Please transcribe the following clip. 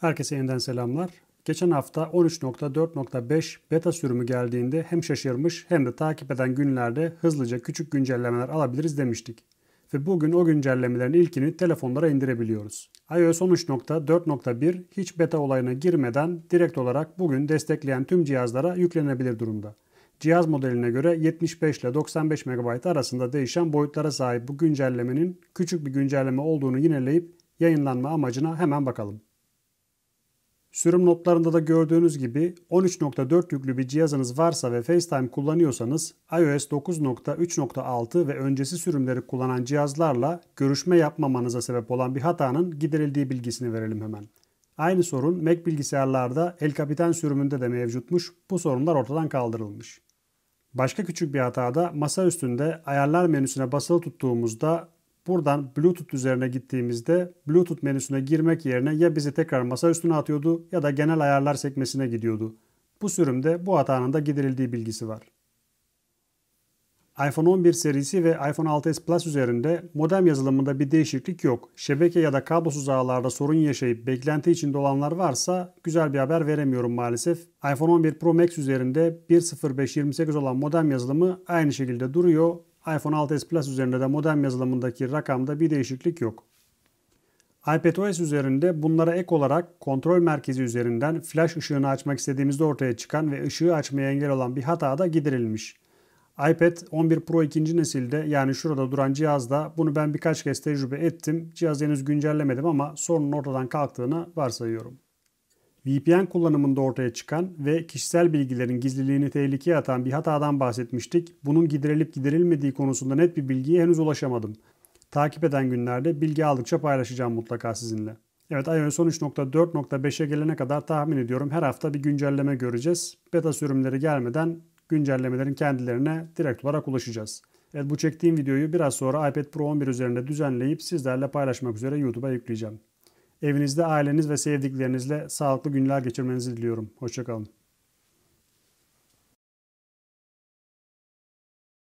Herkese yeniden selamlar. Geçen hafta 13.4.5 beta sürümü geldiğinde hem şaşırmış hem de takip eden günlerde hızlıca küçük güncellemeler alabiliriz demiştik. Ve bugün o güncellemelerin ilkini telefonlara indirebiliyoruz. iOS 13.4.1 hiç beta olayına girmeden direkt olarak bugün destekleyen tüm cihazlara yüklenebilir durumda. Cihaz modeline göre 75 ile 95 MB arasında değişen boyutlara sahip bu güncellemenin küçük bir güncelleme olduğunu yineleyip yayınlanma amacına hemen bakalım. Sürüm notlarında da gördüğünüz gibi 13.4 yüklü bir cihazınız varsa ve FaceTime kullanıyorsanız iOS 9.3.6 ve öncesi sürümleri kullanan cihazlarla görüşme yapmamanıza sebep olan bir hatanın giderildiği bilgisini verelim hemen. Aynı sorun Mac bilgisayarlarda El Capitan sürümünde de mevcutmuş. Bu sorunlar ortadan kaldırılmış. Başka küçük bir hatada masa üstünde ayarlar menüsüne basılı tuttuğumuzda Buradan Bluetooth üzerine gittiğimizde Bluetooth menüsüne girmek yerine ya bizi tekrar masa üstüne atıyordu ya da genel ayarlar sekmesine gidiyordu. Bu sürümde bu hatanın da giderildiği bilgisi var. iPhone 11 serisi ve iPhone 6s Plus üzerinde modem yazılımında bir değişiklik yok. Şebeke ya da kablosuz ağlarda sorun yaşayıp beklenti içinde olanlar varsa güzel bir haber veremiyorum maalesef. iPhone 11 Pro Max üzerinde 1.05.28 olan modem yazılımı aynı şekilde duruyor iPhone 6s Plus üzerinde de modem yazılımındaki rakamda bir değişiklik yok. iPadOS üzerinde bunlara ek olarak kontrol merkezi üzerinden flash ışığını açmak istediğimizde ortaya çıkan ve ışığı açmaya engel olan bir hata da giderilmiş. iPad 11 Pro 2. nesilde yani şurada duran cihazda bunu ben birkaç kez tecrübe ettim. Cihaz henüz güncellemedim ama sorunun ortadan kalktığını varsayıyorum. VPN kullanımında ortaya çıkan ve kişisel bilgilerin gizliliğini tehlikeye atan bir hatadan bahsetmiştik. Bunun giderilip giderilmediği konusunda net bir bilgiye henüz ulaşamadım. Takip eden günlerde bilgi aldıkça paylaşacağım mutlaka sizinle. Evet iOS 13.4.5'e gelene kadar tahmin ediyorum her hafta bir güncelleme göreceğiz. Beta sürümleri gelmeden güncellemelerin kendilerine direkt olarak ulaşacağız. Evet bu çektiğim videoyu biraz sonra iPad Pro 11 üzerinde düzenleyip sizlerle paylaşmak üzere YouTube'a yükleyeceğim. Evinizde aileniz ve sevdiklerinizle sağlıklı günler geçirmenizi diliyorum. Hoşçakalın.